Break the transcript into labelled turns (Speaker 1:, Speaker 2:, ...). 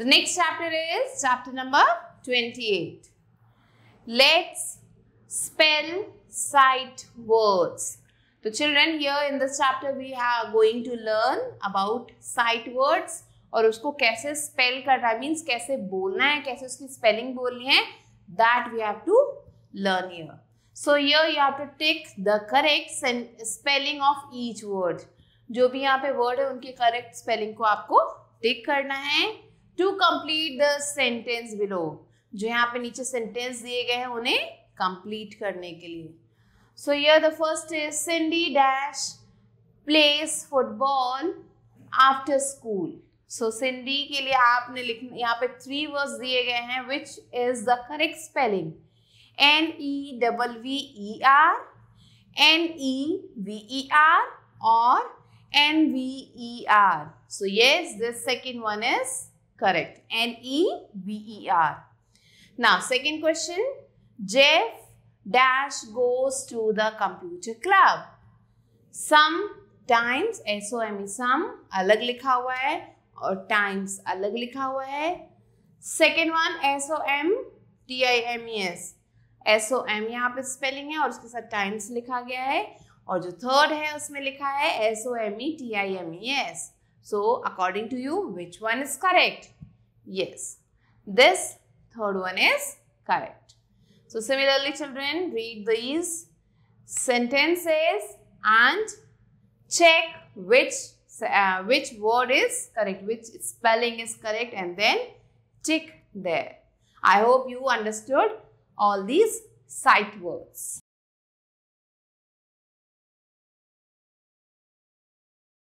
Speaker 1: The next chapter is chapter number 28. Let's spell sight words. So children here in this chapter we are going to learn about sight words और उसको कैसे spell करना means कैसे बोलना है कैसे उसकी स्पेलिंग बोलनी है that we have to learn yeah so yeah you have to take the correct spelling of each word जो भी यहाँ पे वर्ड है उनके करेक्ट स्पेलिंग को आपको टिक करना है to complete the sentence below जो यहाँ पे नीचे सेंटेंस दिए गए हैं उन्हें कंप्लीट करने के लिए so yeah the first is Cindy dash place football after school so Cindy के लिए आपने लिख यहाँ पे थ्री वर्ड्स दिए गए हैं which is the correct spelling N E double V E R N E V E R और N V E R so ये this second one is Correct. N E V E R. Now, second question. Jeff dash goes to the computer club. some times S O M E some alag likha hua hai और times अलग लिखा हुआ है. Second one S O M T I M E S. S O M यहाँ पे spelling है और उसके साथ टाइम्स लिखा गया है और जो थर्ड है उसमें लिखा है S O M E T I M E S So, according to you, which one is correct? Yes, this third one is correct. So, similarly children, read these sentences and check which, uh, which word is correct, which spelling is correct and then tick there. I hope you understood all these sight words.